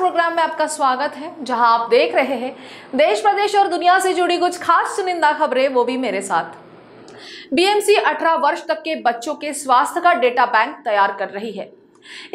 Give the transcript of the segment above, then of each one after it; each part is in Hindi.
प्रोग्राम में आपका स्वागत है जहां आप देख रहे हैं देश प्रदेश और दुनिया से जुड़ी कुछ खास चुनिंदा खबरें वो भी मेरे साथ बीएमसी 18 वर्ष तक के बच्चों के स्वास्थ्य का डेटा बैंक तैयार कर रही है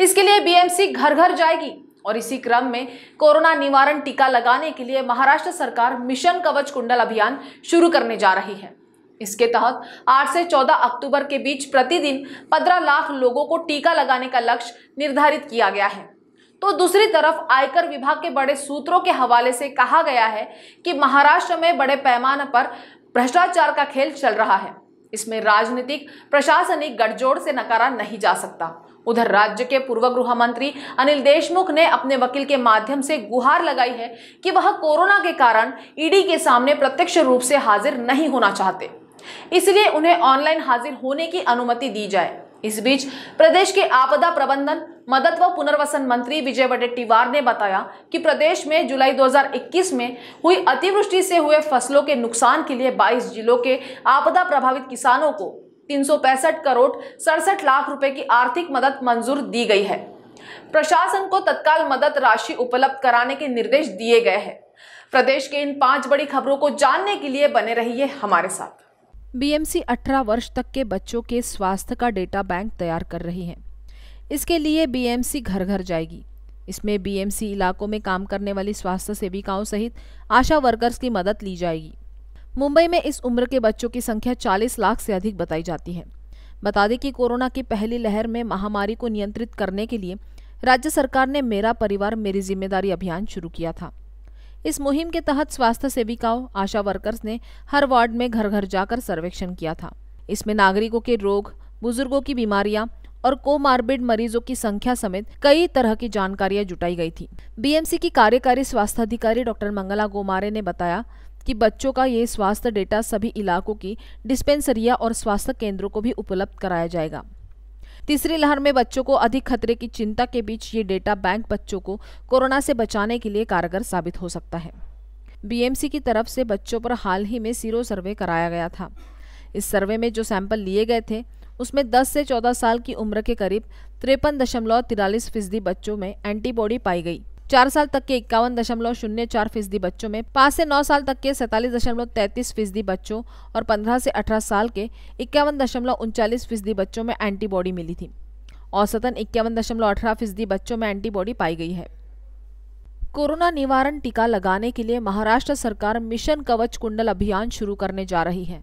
इसके लिए बीएमसी घर घर जाएगी और इसी क्रम में कोरोना निवारण टीका लगाने के लिए महाराष्ट्र सरकार मिशन कवच कुंडल अभियान शुरू करने जा रही है इसके तहत 8 से 14 अक्टूबर के बीच प्रतिदिन 15 लाख लोगों को टीका लगाने का लक्ष्य निर्धारित किया गया है तो दूसरी तरफ आयकर विभाग के बड़े सूत्रों के हवाले से कहा गया है कि महाराष्ट्र में बड़े पैमाने पर भ्रष्टाचार का खेल चल रहा है इसमें राजनीतिक प्रशासनिक गठजोड़ से नकारा नहीं जा सकता उधर राज्य के पूर्व गृह मंत्री अनिल देशमुख ने अपने वकील के माध्यम से गुहार लगाई है कि वह कोरोना के कारण ईडी के सामने प्रत्यक्ष रूप से हाजिर नहीं होना चाहते इसलिए उन्हें ऑनलाइन हाजिर होने की अनुमति दी जाए इस बीच प्रदेश के आपदा प्रबंधन मदद व पुनर्वसन मंत्री विजय वडेट्टीवार ने बताया कि प्रदेश में जुलाई 2021 में हुई अतिवृष्टि से हुए फसलों के नुकसान के लिए 22 जिलों के आपदा प्रभावित किसानों को तीन करोड़ सड़सठ लाख रुपए की आर्थिक मदद मंजूर दी गई है प्रशासन को तत्काल मदद राशि उपलब्ध कराने के निर्देश दिए गए हैं प्रदेश के इन पांच बड़ी खबरों को जानने के लिए बने रहिए हमारे साथ बीएमसी 18 वर्ष तक के बच्चों के स्वास्थ्य का डेटा बैंक तैयार कर रही है इसके लिए बीएमसी घर घर जाएगी इसमें बीएमसी इलाकों में काम करने वाली स्वास्थ्य सेविकाओं सहित आशा वर्कर्स की मदद ली जाएगी मुंबई में इस उम्र के बच्चों की संख्या 40 लाख से अधिक बताई जाती है बता दें कि कोरोना की पहली लहर में महामारी को नियंत्रित करने के लिए राज्य सरकार ने मेरा परिवार मेरी जिम्मेदारी अभियान शुरू किया था इस मुहिम के तहत स्वास्थ्य सेविकाओं आशा वर्कर्स ने हर वार्ड में घर घर जाकर सर्वेक्षण किया था इसमें नागरिकों के रोग बुजुर्गों की बीमारियां और कोमार्बिड मरीजों की संख्या समेत कई तरह की जानकारियां जुटाई गई थी बीएमसी की कार्यकारी स्वास्थ्य अधिकारी डॉक्टर मंगला गोमारे ने बताया कि बच्चों का ये स्वास्थ्य डेटा सभी इलाकों की डिस्पेंसरिया और स्वास्थ्य केंद्रों को भी उपलब्ध कराया जाएगा तीसरी लहर में बच्चों को अधिक खतरे की चिंता के बीच ये डेटा बैंक बच्चों को कोरोना से बचाने के लिए कारगर साबित हो सकता है बीएमसी की तरफ से बच्चों पर हाल ही में सीरो सर्वे कराया गया था इस सर्वे में जो सैंपल लिए गए थे उसमें 10 से 14 साल की उम्र के करीब तिरपन दशमलव तिरालीस फीसदी बच्चों में एंटीबॉडी पाई गई चार साल तक के इक्यावन दशमलव शून्य चार फीसदी बच्चों में पाँच से नौ साल तक के सैंतालीस दशमलव तैंतीस फीसदी बच्चों और पंद्रह से अठारह साल के इक्यावन दशमलव उनचालीस फीसदी बच्चों में एंटीबॉडी मिली थी औसतन इक्यावन दशमलव अठारह फीसदी बच्चों में एंटीबॉडी पाई गई है कोरोना निवारण टीका लगाने के लिए महाराष्ट्र सरकार मिशन कवच कुंडल अभियान शुरू करने जा रही है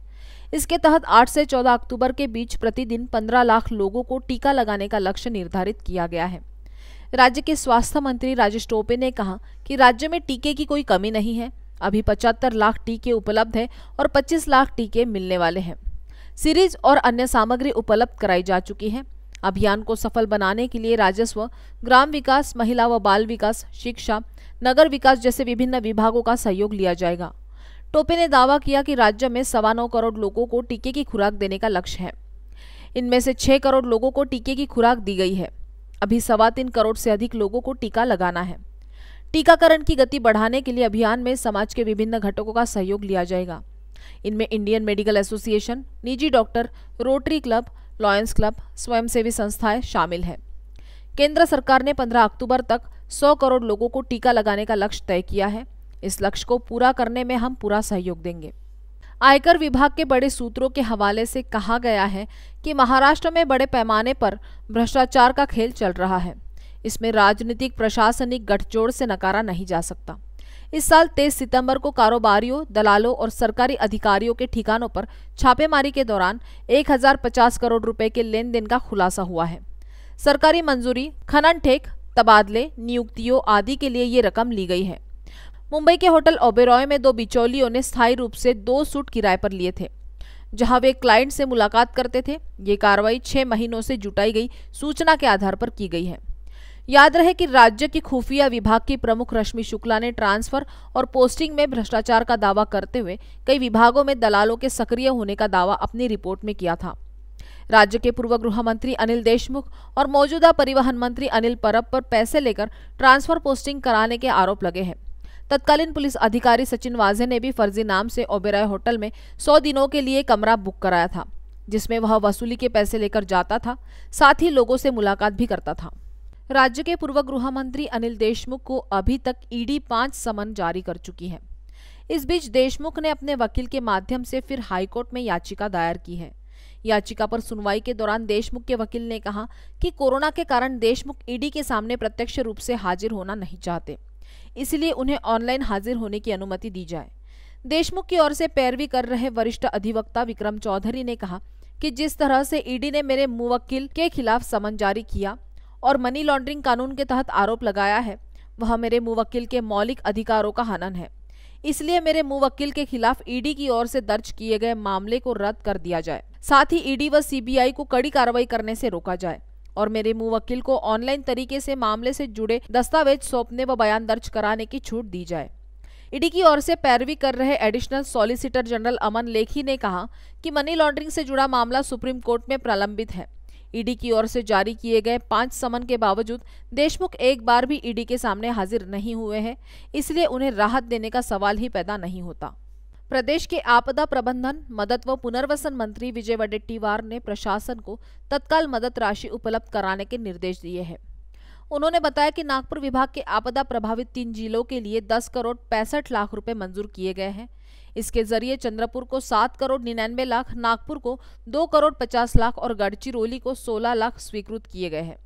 इसके तहत 8 से 14 अक्टूबर के बीच प्रतिदिन 15 लाख लोगों को टीका लगाने का लक्ष्य निर्धारित किया गया है राज्य के स्वास्थ्य मंत्री राजेश टोपे ने कहा कि राज्य में टीके की कोई कमी नहीं है अभी पचहत्तर लाख टीके उपलब्ध हैं और 25 लाख टीके मिलने वाले हैं सीरीज और अन्य सामग्री उपलब्ध कराई जा चुकी है अभियान को सफल बनाने के लिए राजस्व ग्राम विकास महिला व बाल विकास शिक्षा नगर विकास जैसे विभिन्न विभागों का सहयोग लिया जाएगा टोपे ने दावा किया कि राज्य में सवा नौ करोड़ लोगों को टीके की खुराक देने का लक्ष्य है इनमें से छह करोड़ लोगों को टीके की खुराक दी गई है अभी सवा तीन करोड़ से अधिक लोगों को टीका लगाना है टीकाकरण की गति बढ़ाने के लिए अभियान में समाज के विभिन्न घटकों का सहयोग लिया जाएगा इनमें इंडियन मेडिकल एसोसिएशन निजी doctor Rotary club Lions club स्वयंसेवी संस्थाएं शामिल हैं केंद्र सरकार ने 15 अक्टूबर तक 100 करोड़ लोगों को टीका लगाने का लक्ष्य तय किया है इस लक्ष्य को पूरा करने में हम पूरा सहयोग देंगे आयकर विभाग के बड़े सूत्रों के हवाले से कहा गया है कि महाराष्ट्र में बड़े पैमाने पर भ्रष्टाचार का खेल चल रहा है इसमें राजनीतिक प्रशासनिक गठजोड़ से नकारा नहीं जा सकता इस साल 23 सितंबर को कारोबारियों दलालों और सरकारी अधिकारियों के ठिकानों पर छापेमारी के दौरान 1050 करोड़ रुपए के लेन देन का खुलासा हुआ है सरकारी मंजूरी खनन ठेक तबादले नियुक्तियों आदि के लिए ये रकम ली गई है मुंबई के होटल ओबेरॉय में दो बिचौलियों ने स्थायी रूप से दो सूट किराए पर लिए थे जहां वे क्लाइंट से मुलाकात करते थे ये कार्रवाई छह महीनों से जुटाई गई सूचना के आधार पर की गई है याद रहे कि राज्य की खुफिया विभाग की प्रमुख रश्मि शुक्ला ने ट्रांसफर और पोस्टिंग में भ्रष्टाचार का दावा करते हुए कई विभागों में दलालों के सक्रिय होने का दावा अपनी रिपोर्ट में किया था राज्य के पूर्व गृह मंत्री अनिल देशमुख और मौजूदा परिवहन मंत्री अनिल परब पर पैसे लेकर ट्रांसफर पोस्टिंग कराने के आरोप लगे हैं तत्कालीन पुलिस अधिकारी सचिन वाजे ने भी फर्जी नाम से ओबेराय होटल में सौ दिनों के लिए कमरा बुक कराया था जिसमें वह वसूली के पैसे लेकर जाता था साथ ही लोगों से मुलाकात भी करता था राज्य के पूर्व गृह मंत्री अनिल देशमुख को अभी तक ईडी पांच समन जारी कर चुकी है इस बीच देशमुख ने अपने वकील के माध्यम से फिर हाईकोर्ट में याचिका दायर की है याचिका पर सुनवाई के दौरान देशमुख के वकील ने कहा कि कोरोना के कारण देशमुख ईडी के सामने प्रत्यक्ष रूप से हाजिर होना नहीं चाहते इसलिए उन्हें ऑनलाइन हाजिर होने की अनुमति दी जाए देशमुख की ओर से पैरवी कर रहे वरिष्ठ अधिवक्ता विक्रम चौधरी ने कहा कि जिस तरह से ईडी ने मेरे मुवक्किल के खिलाफ समन जारी किया और मनी लॉन्ड्रिंग कानून के तहत आरोप लगाया है वह मेरे मुवक्किल के मौलिक अधिकारों का हनन है इसलिए मेरे मुवक्किल के खिलाफ ईडी की ओर से दर्ज किए गए मामले को रद्द कर दिया जाए साथ ही ईडी व सीबीआई को कड़ी कार्रवाई करने से रोका जाए और मेरे मुंह वकील को ऑनलाइन तरीके से मामले से जुड़े दस्तावेज सौंपने व बयान दर्ज कराने की छूट दी जाए ईडी की ओर से पैरवी कर रहे additional solicitor general Aman Lekhi ने कहा कि मनी लॉन्ड्रिंग से जुड़ा मामला सुप्रीम कोर्ट में प्रलंबित है ईडी की ओर से जारी किए गए पांच समन के बावजूद देशमुख एक बार भी ईडी के सामने हाजिर नहीं हुए हैं इसलिए उन्हें राहत देने का सवाल ही पैदा नहीं होता प्रदेश के आपदा प्रबंधन मदद व पुनर्वसन मंत्री विजय वडेट्टीवार ने प्रशासन को तत्काल मदद राशि उपलब्ध कराने के निर्देश दिए हैं उन्होंने बताया कि नागपुर विभाग के आपदा प्रभावित तीन जिलों के लिए 10 करोड़ पैंसठ लाख रुपए मंजूर किए गए हैं इसके जरिए चंद्रपुर को 7 करोड़ निन्यानवे लाख नागपुर को 2 करोड़ 50 लाख और गढ़चिरौली को 16 लाख स्वीकृत किए गए हैं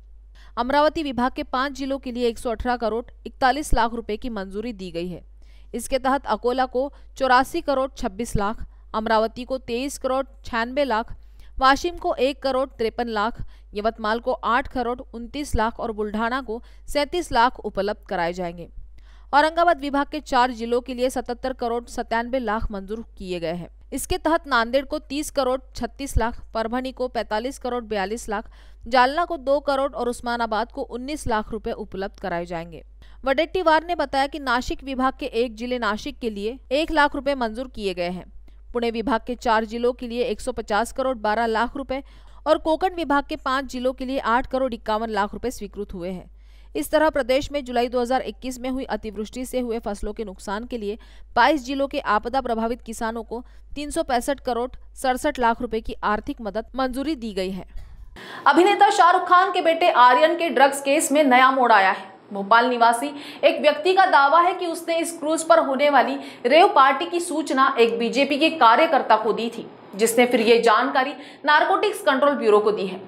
अमरावती विभाग के पाँच जिलों के लिए 118 करोड़ 41 लाख रुपए की मंजूरी दी गई है इसके तहत अकोला को चौरासी करोड़ छब्बीस लाख अमरावती को तेईस करोड़ छियानबे लाख वाशिम को एक करोड़ तिरपन लाख यवतमाल को आठ करोड़ उनतीस लाख और बुल्ढाना को सैंतीस लाख उपलब्ध कराए जाएंगे औरंगाबाद विभाग के चार जिलों के लिए 77 करोड़ सत्तानवे लाख मंजूर किए गए हैं इसके तहत नांदेड़ को 30 करोड़ 36 लाख परभनी को 45 करोड़ 42 लाख जालना को 2 करोड़ और उस्मानाबाद को 19 लाख रुपए उपलब्ध कराए जाएंगे वडेट्टीवार ने बताया कि नासिक विभाग के एक जिले नासिक के लिए एक लाख रुपए मंजूर किए गए हैं पुणे विभाग के चार जिलों के लिए एक करोड़ बारह लाख रुपए और कोकण विभाग के पांच जिलों के लिए आठ करोड़ इक्यावन लाख रुपए स्वीकृत हुए हैं इस तरह प्रदेश में जुलाई 2021 में हुई अतिवृष्टि से हुए फसलों के नुकसान के लिए 22 जिलों के आपदा प्रभावित किसानों को तीन करोड़ सड़सठ लाख रुपए की आर्थिक मदद मंजूरी दी गई है अभिनेता शाहरुख खान के बेटे आर्यन के ड्रग्स केस में नया मोड़ आया है भोपाल निवासी एक व्यक्ति का दावा है कि उसने इस क्रूज पर होने वाली रेव पार्टी की सूचना एक बीजेपी के कार्यकर्ता को दी थी जिसने फिर ये जानकारी नारकोटिक्स कंट्रोल ब्यूरो को दी है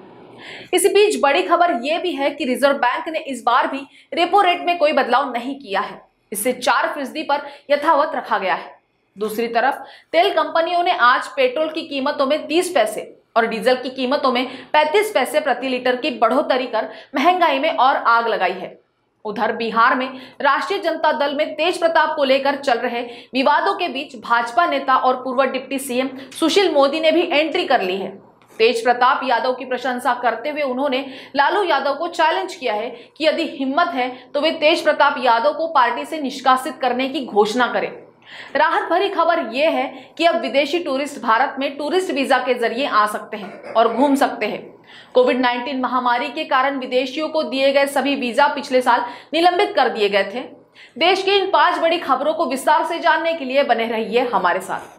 इसी बीच बड़ी खबर यह भी है कि रिजर्व बैंक ने इस बार भी रेपो रेट में कोई बदलाव नहीं किया है इसे चार फीसदी पर यथावत रखा गया है दूसरी तरफ तेल कंपनियों ने आज पेट्रोल की कीमतों में तीस पैसे और डीजल की कीमतों में पैंतीस पैसे प्रति लीटर की बढ़ोतरी कर महंगाई में और आग लगाई है उधर बिहार में राष्ट्रीय जनता दल में तेज प्रताप को लेकर चल रहे विवादों के बीच भाजपा नेता और पूर्व डिप्टी सीएम सुशील मोदी ने भी एंट्री कर ली है तेज प्रताप यादव की प्रशंसा करते हुए उन्होंने लालू यादव को चैलेंज किया है कि यदि हिम्मत है तो वे तेज प्रताप यादव को पार्टी से निष्कासित करने की घोषणा करें राहत भरी खबर यह है कि अब विदेशी टूरिस्ट भारत में टूरिस्ट वीजा के जरिए आ सकते हैं और घूम सकते हैं कोविड 19 महामारी के कारण विदेशियों को दिए गए सभी वीजा पिछले साल निलंबित कर दिए गए थे देश की इन पांच बड़ी खबरों को विस्तार से जानने के लिए बने रहिए हमारे साथ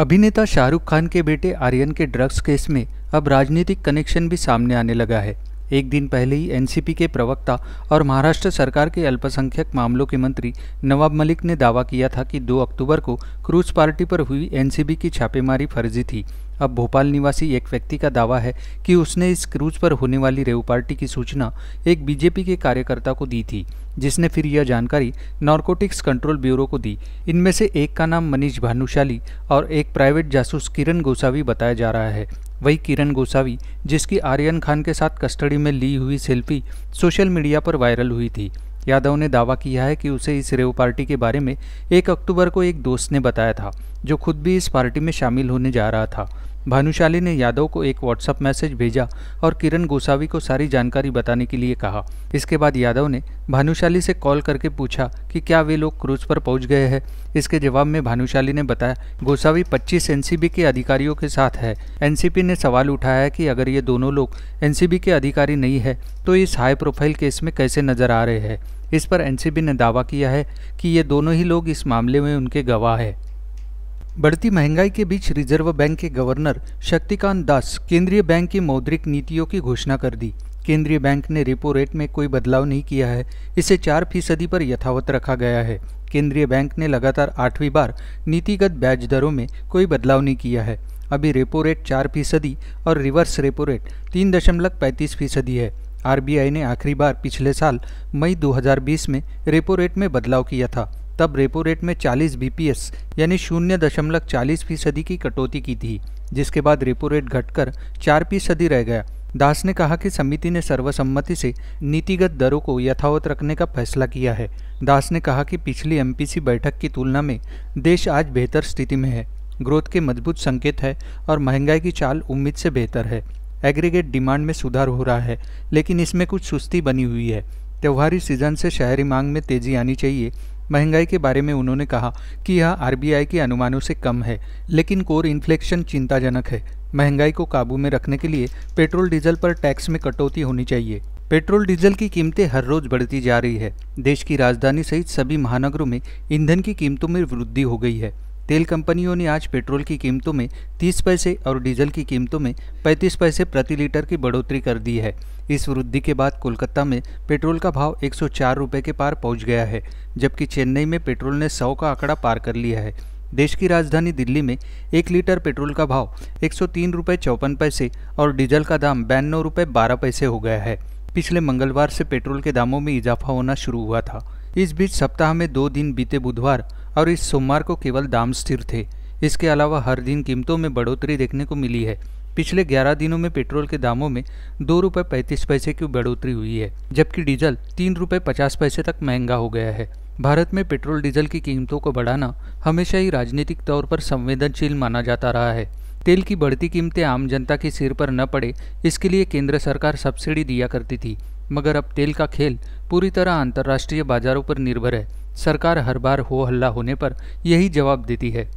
अभिनेता शाहरुख खान के बेटे आर्यन के ड्रग्स केस में अब राजनीतिक कनेक्शन भी सामने आने लगा है एक दिन पहले ही एनसीपी के प्रवक्ता और महाराष्ट्र सरकार के अल्पसंख्यक मामलों के मंत्री नवाब मलिक ने दावा किया था कि 2 अक्टूबर को क्रूज पार्टी पर हुई एनसीबी की छापेमारी फर्जी थी अब भोपाल निवासी एक व्यक्ति का दावा है कि उसने इस क्रूज पर होने वाली रेव पार्टी की सूचना एक बीजेपी के कार्यकर्ता को दी थी जिसने फिर यह जानकारी नॉर्कोटिक्स कंट्रोल ब्यूरो को दी इनमें से एक का नाम मनीष भानुशाली और एक प्राइवेट जासूस किरण गोसावी बताया जा रहा है वही किरण गोसावी जिसकी आर्यन खान के साथ कस्टडी में ली हुई सेल्फी सोशल मीडिया पर वायरल हुई थी यादव ने दावा किया है कि उसे इस रेव पार्टी के बारे में एक अक्टूबर को एक दोस्त ने बताया था जो खुद भी इस पार्टी में शामिल होने जा रहा था भानुशाली ने यादव को एक व्हाट्सएप मैसेज भेजा और किरण गोसावी को सारी जानकारी बताने के लिए कहा इसके बाद यादव ने भानुशाली से कॉल करके पूछा कि क्या वे लोग क्रूज पर पहुंच गए हैं इसके जवाब में भानुशाली ने बताया गोसावी 25 एनसीबी के अधिकारियों के साथ है एनसीपी ने सवाल उठाया है कि अगर ये दोनों लोग एनसीबी के अधिकारी नहीं है तो इस हाई प्रोफाइल केस में कैसे नजर आ रहे हैं इस पर एनसीबी ने दावा किया है कि ये दोनों ही लोग इस मामले में उनके गवाह है बढ़ती महंगाई के बीच रिजर्व बैंक के गवर्नर शक्तिकांत दास केंद्रीय बैंक की मौद्रिक नीतियों की घोषणा कर दी केंद्रीय बैंक ने रेपो रेट में कोई बदलाव नहीं किया है इसे चार फीसदी पर यथावत रखा गया है केंद्रीय बैंक ने लगातार आठवीं बार नीतिगत ब्याज दरों में कोई बदलाव नहीं किया है अभी रेपो रेट चार फीसदी और रिवर्स रेपो रेट तीन दशमलव पैंतीस फीसदी है आरबीआई ने आखिरी बार पिछले साल मई 2020 में रेपो रेट में बदलाव किया था तब रेपो रेट में 40 बीपीएस यानी शून्य दशमलव चालीस फीसदी की कटौती की थी जिसके बाद रेपो रेट घटकर चार फीसदी रह गया दास ने कहा कि समिति ने सर्वसम्मति से नीतिगत दरों को यथावत रखने का फैसला किया है दास ने कहा कि पिछली एमपीसी बैठक की तुलना में देश आज बेहतर स्थिति में है ग्रोथ के मजबूत संकेत है और महंगाई की चाल उम्मीद से बेहतर है एग्रीगेट डिमांड में सुधार हो रहा है लेकिन इसमें कुछ सुस्ती बनी हुई है त्यौहारी सीजन से शहरी मांग में तेजी आनी चाहिए महंगाई के बारे में उन्होंने कहा कि यह आरबीआई के अनुमानों से कम है लेकिन कोर इन्फ्लेक्शन चिंताजनक है महंगाई को काबू में रखने के लिए पेट्रोल डीजल पर टैक्स में कटौती होनी चाहिए पेट्रोल डीजल की कीमतें हर रोज बढ़ती जा रही है देश की राजधानी सहित सभी महानगरों में ईंधन की कीमतों में वृद्धि हो गई है तेल कंपनियों ने आज पेट्रोल की कीमतों में 30 पैसे और डीजल की कीमतों में 35 पैसे प्रति लीटर की बढ़ोतरी कर दी है इस वृद्धि के बाद कोलकाता में पेट्रोल का भाव एक रुपए के पार पहुंच गया है जबकि चेन्नई में पेट्रोल ने 100 का आंकड़ा पार कर लिया है देश की राजधानी दिल्ली में एक लीटर पेट्रोल का भाव एक सौ चौपन पैसे और डीजल का दाम बयानवे रुपये बारह पैसे हो गया है पिछले मंगलवार से पेट्रोल के दामों में इजाफा होना शुरू हुआ था इस बीच सप्ताह में दो दिन बीते बुधवार और इस सोमवार को केवल दाम स्थिर थे इसके अलावा हर दिन कीमतों में बढ़ोतरी देखने को मिली है पिछले 11 दिनों में पेट्रोल के दामों में दो रुपये पैंतीस पैसे की बढ़ोतरी हुई है जबकि डीजल तीन रुपये पचास पैसे तक महंगा हो गया है भारत में पेट्रोल डीजल की कीमतों को बढ़ाना हमेशा ही राजनीतिक तौर पर संवेदनशील माना जाता रहा है तेल की बढ़ती कीमतें आम जनता के सिर पर न पड़े इसके लिए केंद्र सरकार सब्सिडी दिया करती थी मगर अब तेल का खेल पूरी तरह अंतर्राष्ट्रीय बाजारों पर निर्भर है सरकार हर बार हो हल्ला होने पर यही जवाब देती है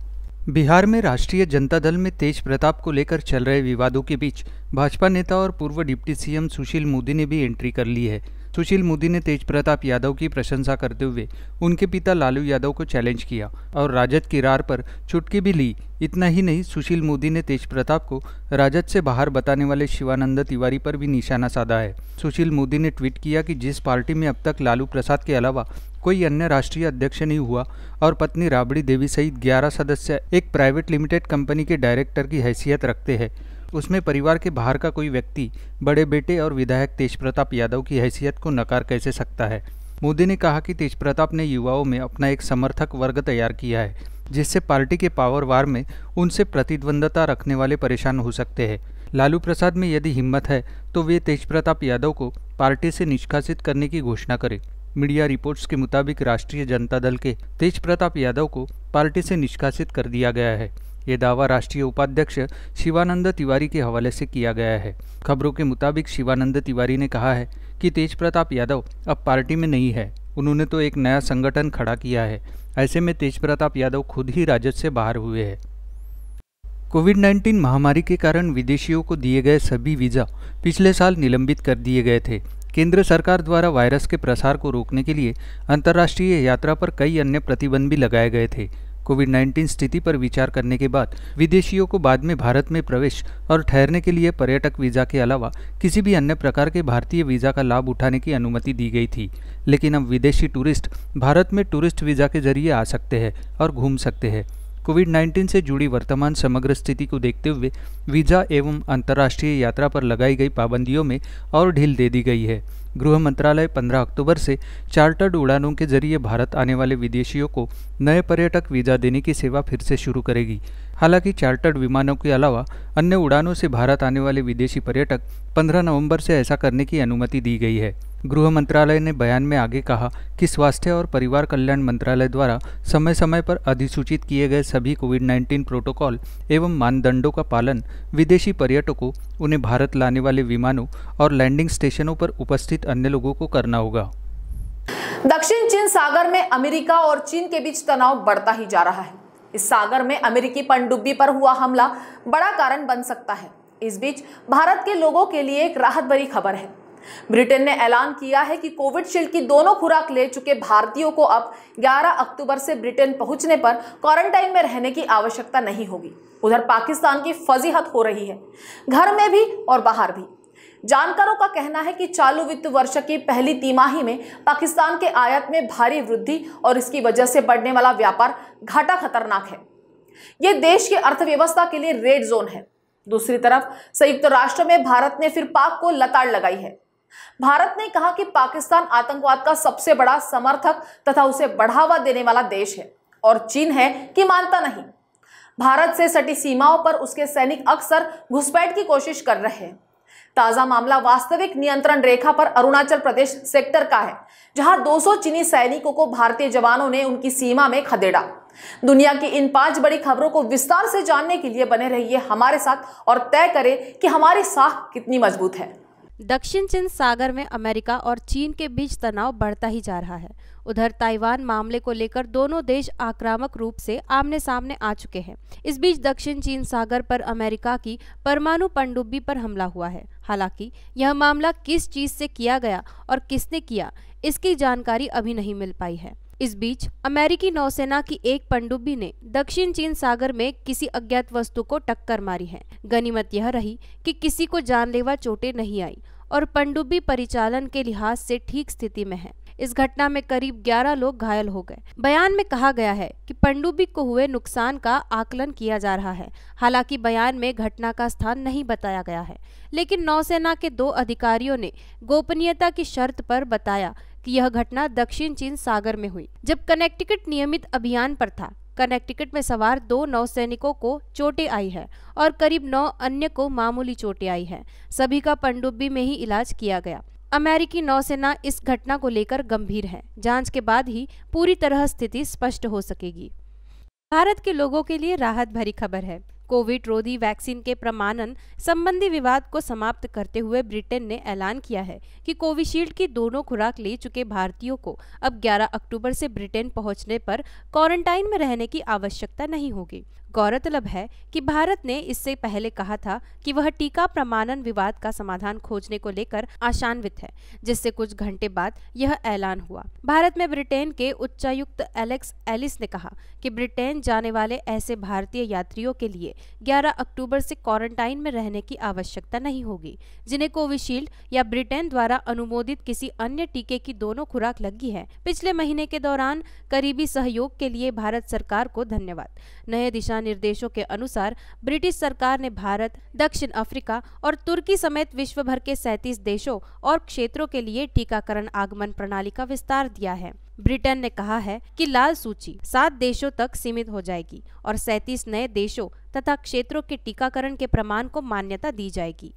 बिहार में राष्ट्रीय जनता दल में तेज प्रताप को लेकर चल रहे विवादों के बीच भाजपा नेता और पूर्व डिप्टी सीएम सुशील मोदी ने भी एंट्री कर ली है सुशील मोदी ने तेज प्रताप यादव की प्रशंसा करते हुए उनके पिता लालू यादव को चैलेंज किया और राजद की रार पर चुटकी भी ली इतना ही नहीं सुशील मोदी ने तेज प्रताप को राजद से बाहर बताने वाले शिवानंद तिवारी पर भी निशाना साधा है सुशील मोदी ने ट्वीट किया कि जिस पार्टी में अब तक लालू प्रसाद के अलावा कोई अन्य राष्ट्रीय अध्यक्ष नहीं हुआ और पत्नी राबड़ी देवी सहित 11 सदस्य एक प्राइवेट लिमिटेड कंपनी के डायरेक्टर की हैसियत रखते हैं उसमें परिवार के बाहर का कोई व्यक्ति बड़े बेटे और विधायक तेज प्रताप यादव की हैसियत को नकार कैसे सकता है मोदी ने कहा कि तेज प्रताप ने युवाओं में अपना एक समर्थक वर्ग तैयार किया है जिससे पार्टी के पावर वार में उनसे प्रतिद्वंदता रखने वाले परेशान हो सकते हैं लालू प्रसाद में यदि हिम्मत है तो वे तेज प्रताप यादव को पार्टी से निष्कासित करने की घोषणा करें मीडिया रिपोर्ट्स के मुताबिक राष्ट्रीय जनता दल के तेज प्रताप यादव को पार्टी से निष्कासित कर दिया गया है ये दावा राष्ट्रीय उपाध्यक्ष शिवानंद तिवारी के हवाले से किया गया है खबरों के मुताबिक शिवानंद तिवारी ने कहा है कि तेज प्रताप यादव अब पार्टी में नहीं है उन्होंने तो एक नया संगठन खड़ा किया है ऐसे में तेज प्रताप यादव खुद ही राजद से बाहर हुए हैं कोविड 19 महामारी के कारण विदेशियों को दिए गए सभी वीज़ा पिछले साल निलंबित कर दिए गए थे केंद्र सरकार द्वारा वायरस के प्रसार को रोकने के लिए अंतर्राष्ट्रीय यात्रा पर कई अन्य प्रतिबंध भी लगाए गए थे कोविड 19 स्थिति पर विचार करने के बाद विदेशियों को बाद में भारत में प्रवेश और ठहरने के लिए पर्यटक वीज़ा के अलावा किसी भी अन्य प्रकार के भारतीय वीज़ा का लाभ उठाने की अनुमति दी गई थी लेकिन अब विदेशी टूरिस्ट भारत में टूरिस्ट वीज़ा के जरिए आ सकते हैं और घूम सकते हैं कोविड 19 से जुड़ी वर्तमान समग्र स्थिति को देखते हुए वीज़ा एवं अंतर्राष्ट्रीय यात्रा पर लगाई गई पाबंदियों में और ढील दे दी गई है गृह मंत्रालय 15 अक्टूबर से चार्टर्ड उड़ानों के जरिए भारत आने वाले विदेशियों को नए पर्यटक वीज़ा देने की सेवा फिर से शुरू करेगी हालांकि चार्टर्ड विमानों के अलावा अन्य उड़ानों से भारत आने वाले विदेशी पर्यटक 15 नवंबर से ऐसा करने की अनुमति दी गई है गृह मंत्रालय ने बयान में आगे कहा कि स्वास्थ्य और परिवार कल्याण मंत्रालय द्वारा समय समय पर अधिसूचित किए गए सभी कोविड 19 प्रोटोकॉल एवं मानदंडों का पालन विदेशी पर्यटकों उन्हें भारत लाने वाले विमानों और लैंडिंग स्टेशनों पर उपस्थित अन्य लोगों को करना होगा दक्षिण चीन सागर में अमेरिका और चीन के बीच तनाव बढ़ता ही जा रहा है इस सागर में अमेरिकी पनडुब्बी पर हुआ हमला बड़ा कारण बन सकता है इस बीच भारत के लोगों के लिए एक राहत भरी खबर है ब्रिटेन ने ऐलान किया है कि कोविडशील्ड की दोनों खुराक ले चुके भारतीयों को अब 11 अक्टूबर से ब्रिटेन पहुंचने पर क्वारंटाइन में रहने की आवश्यकता नहीं होगी उधर पाकिस्तान की फजीहत हो रही है घर में भी और बाहर भी जानकारों का कहना है कि चालू वित्त वर्ष की पहली तिमाही में पाकिस्तान के आयात में भारी वृद्धि और इसकी वजह से बढ़ने वाला व्यापार घाटा खतरनाक है ये देश की अर्थव्यवस्था के लिए रेड जोन है दूसरी तरफ संयुक्त राष्ट्र में भारत ने फिर पाक को लताड़ लगाई है भारत ने कहा कि पाकिस्तान आतंकवाद का सबसे बड़ा समर्थक तथा उसे बढ़ावा देने वाला देश है और चीन है कि मानता नहीं भारत से सटी सीमाओं पर उसके सैनिक अक्सर घुसपैठ की कोशिश कर रहे हैं ताजा मामला वास्तविक नियंत्रण रेखा पर अरुणाचल प्रदेश सेक्टर का है जहां 200 चीनी सैनिकों को भारतीय जवानों ने उनकी सीमा में खदेड़ा दुनिया की इन पांच बड़ी खबरों को विस्तार से जानने के लिए बने रहिए हमारे साथ और तय करें कि हमारी साख कितनी मजबूत है दक्षिण चीन सागर में अमेरिका और चीन के बीच तनाव बढ़ता ही जा रहा है उधर ताइवान मामले को लेकर दोनों देश आक्रामक रूप से आमने सामने आ चुके हैं इस बीच दक्षिण चीन सागर पर अमेरिका की परमाणु पनडुब्बी पर हमला हुआ है हालांकि यह मामला किस चीज से किया गया और किसने किया इसकी जानकारी अभी नहीं मिल पाई है इस बीच अमेरिकी नौसेना की एक पनडुब्बी ने दक्षिण चीन सागर में किसी अज्ञात वस्तु को टक्कर मारी है गनीमत यह रही कि किसी को जानलेवा चोटें नहीं आई और पनडुब्बी परिचालन के लिहाज से ठीक स्थिति में है इस घटना में करीब 11 लोग घायल हो गए बयान में कहा गया है कि पनडुब्बी को हुए नुकसान का आकलन किया जा रहा है हालांकि बयान में घटना का स्थान नहीं बताया गया है लेकिन नौसेना के दो अधिकारियों ने गोपनीयता की शर्त पर बताया कि यह घटना दक्षिण चीन सागर में हुई जब कनेक्टिकट नियमित अभियान पर था कनेक्टिकट में सवार दो नौ सैनिकों को चोटें आई है और करीब नौ अन्य को मामूली चोटें आई है सभी का पंडुबी में ही इलाज किया गया अमेरिकी नौसेना इस घटना को लेकर गंभीर है जांच के बाद ही पूरी तरह स्थिति स्पष्ट हो सकेगी भारत के लोगों के लिए राहत भरी खबर है कोविड रोधी वैक्सीन के प्रमाणन संबंधी विवाद को समाप्त करते हुए ब्रिटेन ने ऐलान किया है कि कोविशील्ड की दोनों खुराक ले चुके भारतीयों को अब 11 अक्टूबर से ब्रिटेन पहुंचने पर क्वारंटाइन में रहने की आवश्यकता नहीं होगी गौरतलब है कि भारत ने इससे पहले कहा था कि वह टीका प्रमाणन विवाद का समाधान खोजने को लेकर आशान्वित है जिससे कुछ घंटे बाद यह ऐलान हुआ भारत में ब्रिटेन के उच्चायुक्त एलेक्स एलिस ने कहा कि ब्रिटेन जाने वाले ऐसे भारतीय यात्रियों के लिए 11 अक्टूबर से क्वारंटाइन में रहने की आवश्यकता नहीं होगी जिन्हें कोविशील्ड या ब्रिटेन द्वारा अनुमोदित किसी अन्य टीके की दोनों खुराक लगी है पिछले महीने के दौरान करीबी सहयोग के लिए भारत सरकार को धन्यवाद नए दिशा दिशा निर्देशों के अनुसार ब्रिटिश सरकार ने भारत दक्षिण अफ्रीका और तुर्की समेत विश्व भर के सैतीस देशों और क्षेत्रों के लिए टीकाकरण आगमन प्रणाली का विस्तार दिया है ब्रिटेन ने कहा है कि लाल सूची सात देशों तक सीमित हो जाएगी और सैतीस नए देशों तथा क्षेत्रों के टीकाकरण के प्रमाण को मान्यता दी जाएगी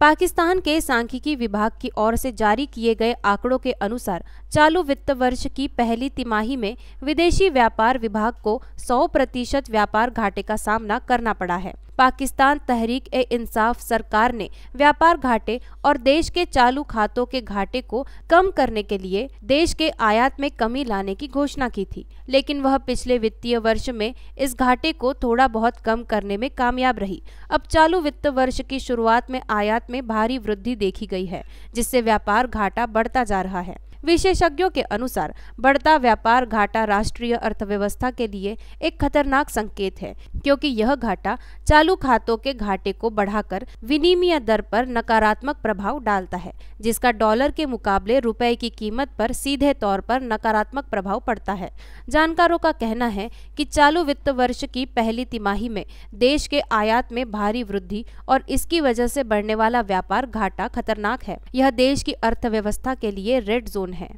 पाकिस्तान के सांख्यिकी विभाग की ओर से जारी किए गए आंकड़ों के अनुसार चालू वित्त वर्ष की पहली तिमाही में विदेशी व्यापार विभाग को 100 प्रतिशत व्यापार घाटे का सामना करना पड़ा है पाकिस्तान तहरीक ए इंसाफ सरकार ने व्यापार घाटे और देश के चालू खातों के घाटे को कम करने के लिए देश के आयात में कमी लाने की घोषणा की थी लेकिन वह पिछले वित्तीय वर्ष में इस घाटे को थोड़ा बहुत कम करने में कामयाब रही अब चालू वित्त वर्ष की शुरुआत में आयात में भारी वृद्धि देखी गई है जिससे व्यापार घाटा बढ़ता जा रहा है विशेषज्ञों के अनुसार बढ़ता व्यापार घाटा राष्ट्रीय अर्थव्यवस्था के लिए एक खतरनाक संकेत है क्योंकि यह घाटा चालू खातों के घाटे को बढ़ाकर विनिमय दर पर नकारात्मक प्रभाव डालता है जिसका डॉलर के मुकाबले रुपए की कीमत पर सीधे तौर पर नकारात्मक प्रभाव पड़ता है जानकारों का कहना है कि चालू वित्त वर्ष की पहली तिमाही में देश के आयात में भारी वृद्धि और इसकी वजह से बढ़ने वाला व्यापार घाटा खतरनाक है यह देश की अर्थव्यवस्था के लिए रेड जोन जोन है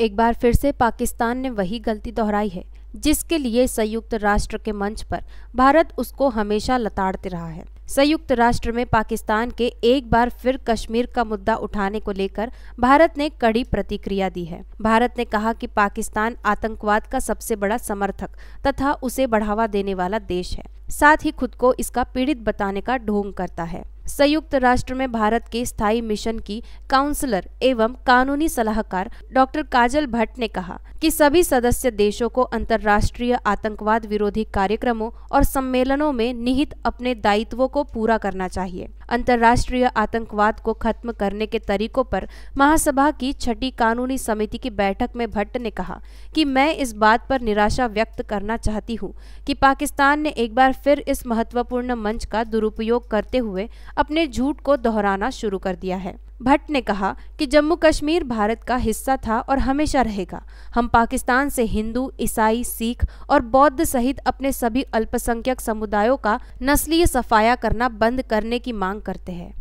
एक बार फिर से पाकिस्तान ने वही गलती दोहराई है जिसके लिए संयुक्त राष्ट्र के मंच पर भारत उसको हमेशा लताड़ते रहा है संयुक्त राष्ट्र में पाकिस्तान के एक बार फिर कश्मीर का मुद्दा उठाने को लेकर भारत ने कड़ी प्रतिक्रिया दी है भारत ने कहा कि पाकिस्तान आतंकवाद का सबसे बड़ा समर्थक तथा उसे बढ़ावा देने वाला देश है साथ ही खुद को इसका पीड़ित बताने का ढोंग करता है संयुक्त राष्ट्र में भारत के स्थायी मिशन की काउंसलर एवं कानूनी सलाहकार डॉक्टर काजल भट्ट ने कहा कि सभी सदस्य देशों को अंतर्राष्ट्रीय आतंकवाद विरोधी कार्यक्रमों और सम्मेलनों में निहित अपने दायित्वों को पूरा करना चाहिए अंतर्राष्ट्रीय आतंकवाद को खत्म करने के तरीकों पर महासभा की छठी कानूनी समिति की बैठक में भट्ट ने कहा कि मैं इस बात पर निराशा व्यक्त करना चाहती हूँ कि पाकिस्तान ने एक बार फिर इस महत्वपूर्ण मंच का दुरुपयोग करते हुए अपने झूठ को दोहराना शुरू कर दिया है भट्ट ने कहा कि जम्मू कश्मीर भारत का हिस्सा था और हमेशा रहेगा हम पाकिस्तान से हिंदू ईसाई सिख और बौद्ध सहित अपने सभी अल्पसंख्यक समुदायों का नस्लीय सफाया करना बंद करने की मांग करते हैं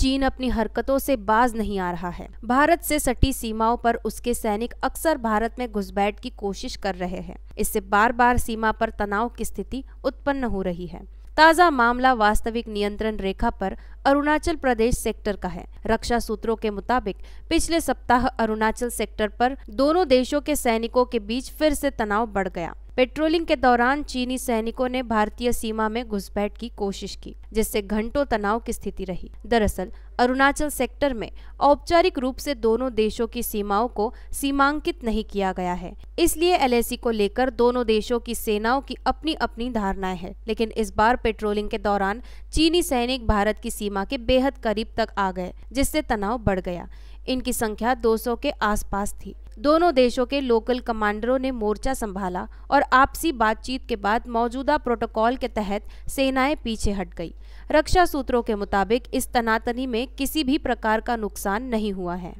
चीन अपनी हरकतों से बाज नहीं आ रहा है भारत से सटी सीमाओं पर उसके सैनिक अक्सर भारत में घुसपैठ की कोशिश कर रहे हैं इससे बार बार सीमा पर तनाव की स्थिति उत्पन्न हो रही है ताज़ा मामला वास्तविक नियंत्रण रेखा पर अरुणाचल प्रदेश सेक्टर का है रक्षा सूत्रों के मुताबिक पिछले सप्ताह अरुणाचल सेक्टर पर दोनों देशों के सैनिकों के बीच फिर से तनाव बढ़ गया पेट्रोलिंग के दौरान चीनी सैनिकों ने भारतीय सीमा में घुसपैठ की कोशिश की जिससे घंटों तनाव की स्थिति रही दरअसल अरुणाचल सेक्टर में औपचारिक रूप से दोनों देशों की सीमाओं को सीमांकित नहीं किया गया है इसलिए एलएसी को लेकर दोनों देशों की सेनाओं की अपनी अपनी धारणाएं हैं लेकिन इस बार पेट्रोलिंग के दौरान चीनी सैनिक भारत की सीमा के बेहद करीब तक आ गए जिससे तनाव बढ़ गया इनकी संख्या 200 के आसपास थी दोनों देशों के लोकल कमांडरों ने मोर्चा संभाला और आपसी बातचीत के बाद मौजूदा प्रोटोकॉल के तहत सेनाएं पीछे हट गई रक्षा सूत्रों के मुताबिक इस तनातनी में किसी भी प्रकार का नुकसान नहीं हुआ है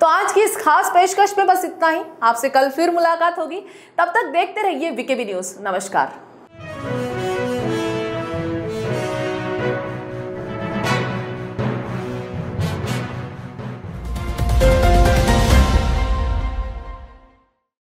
तो आज की इस खास पेशकश में बस इतना ही आपसे कल फिर मुलाकात होगी तब तक देखते रहिए वीकेबी न्यूज नमस्कार